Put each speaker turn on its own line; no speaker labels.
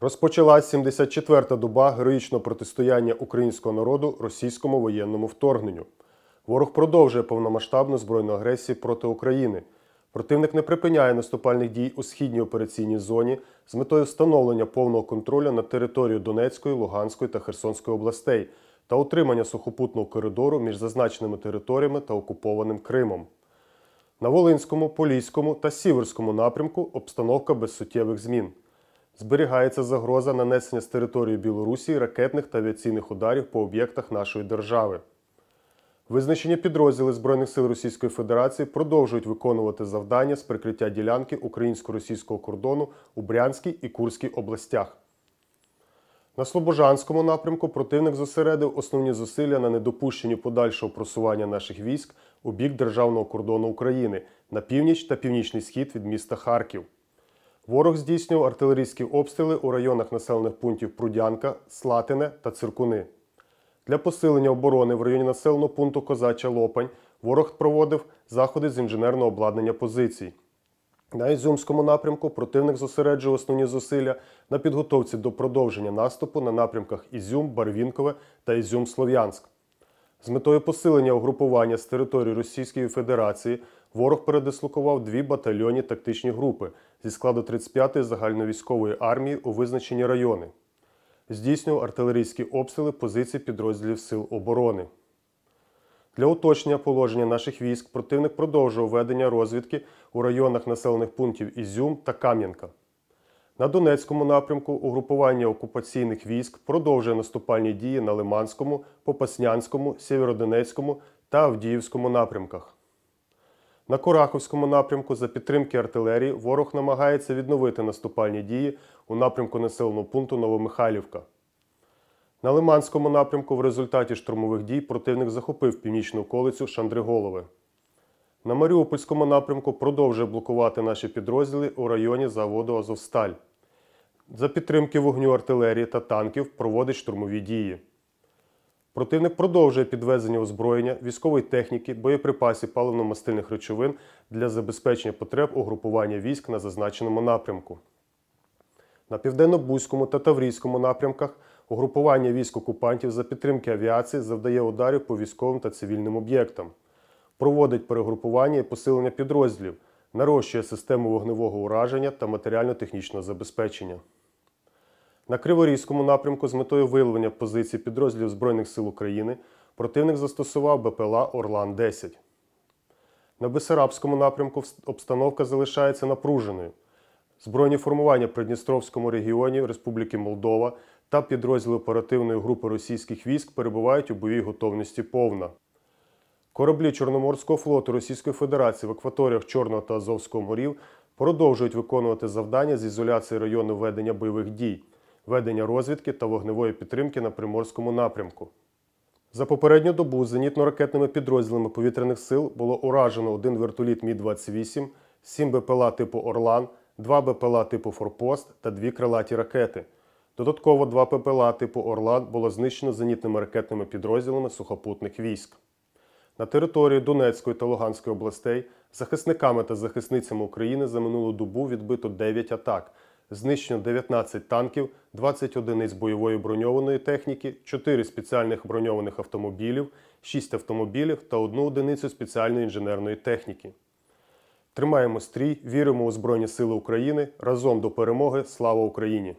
Розпочалась 74-та доба героїчного протистояння українського народу російському воєнному вторгненню. Ворог продовжує повномасштабну збройну агресію проти України. Противник не припиняє наступальних дій у східній операційній зоні з метою встановлення повного контролю над територією Донецької, Луганської та Херсонської областей та утримання сухопутного коридору між зазначеними територіями та окупованим Кримом. На Волинському, Поліському та Сіверському напрямку обстановка без суттєвих змін. Зберігається загроза нанесення з території Білорусі ракетних та авіаційних ударів по об'єктах нашої держави. Визначені підрозділи Збройних сил Російської Федерації продовжують виконувати завдання з прикриття ділянки українсько-російського кордону у Брянській і Курській областях. На Слобожанському напрямку противник зосередив основні зусилля на недопущенні подальшого просування наших військ у бік державного кордону України на північ та північний схід від міста Харків. Ворог здійснював артилерійські обстріли у районах населених пунктів Прудянка, Слатине та Циркуни. Для посилення оборони в районі населеного пункту Козача Лопань ворог проводив заходи з інженерного обладнання позицій. На Ізюмському напрямку противник зосереджував основні зусилля на підготовці до продовження наступу на напрямках Ізюм, Барвінкове та Ізюм-Слов'янськ. З метою посилення угрупування з території Російської Федерації ворог передислокував дві батальйонні тактичні групи зі складу 35-ї загальновійськової армії у визначені райони, здійснював артилерійські обстріли позицій підрозділів Сил оборони. Для уточнення положення наших військ противник продовжував ведення розвідки у районах населених пунктів Ізюм та Кам'янка. На Донецькому напрямку угрупування окупаційних військ продовжує наступальні дії на Лиманському, Попаснянському, Сєвєродонецькому та Авдіївському напрямках. На Кораховському напрямку за підтримки артилерії ворог намагається відновити наступальні дії у напрямку населеного пункту Новомихайлівка. На Лиманському напрямку в результаті штурмових дій противник захопив північну околицю Шандриголови. На Маріупольському напрямку продовжує блокувати наші підрозділи у районі заводу Азовсталь. За підтримки вогню артилерії та танків проводить штурмові дії. Противник продовжує підвезення озброєння, військової техніки, боєприпасів паливно-мастильних речовин для забезпечення потреб угрупування військ на зазначеному напрямку. На південно-бузькому та Таврійському напрямках угрупування військ окупантів за підтримки авіації завдає ударів по військовим та цивільним об'єктам, проводить перегрупування і посилення підрозділів, нарощує систему вогневого ураження та матеріально-технічного забезпечення. На Криворізькому напрямку з метою виявлення позицій підрозділів Збройних сил України противник застосував БПЛА Орлан-10. На Бесарабському напрямку обстановка залишається напруженою. Збройні формування в Придністровському регіоні Республіки Молдова та підрозділи оперативної групи російських військ перебувають у бойовій готовності повна. Кораблі Чорноморського флоту Російської Федерації в акваторіях Чорного та Азовського морів продовжують виконувати завдання з ізоляції району ведення бойових дій ведення розвідки та вогневої підтримки на приморському напрямку. За попередню добу зенітно-ракетними підрозділами повітряних сил було уражено один вертоліт Мі-28, сім БПЛА типу Орлан, два БПЛА типу Форпост та дві крилаті ракети. Додатково два ППЛА типу Орлан було знищено зенітними ракетними підрозділами сухопутних військ. На території Донецької та Луганської областей захисниками та захисницями України за минулу добу відбито 9 атак, знищено 19 танків, 20 одиниць бойової броньованої техніки, 4 спеціальних броньованих автомобілів, 6 автомобілів та 1 одиницю спеціальної інженерної техніки. Тримаємо стрій, віримо у Збройні Сили України разом до перемоги. Слава Україні!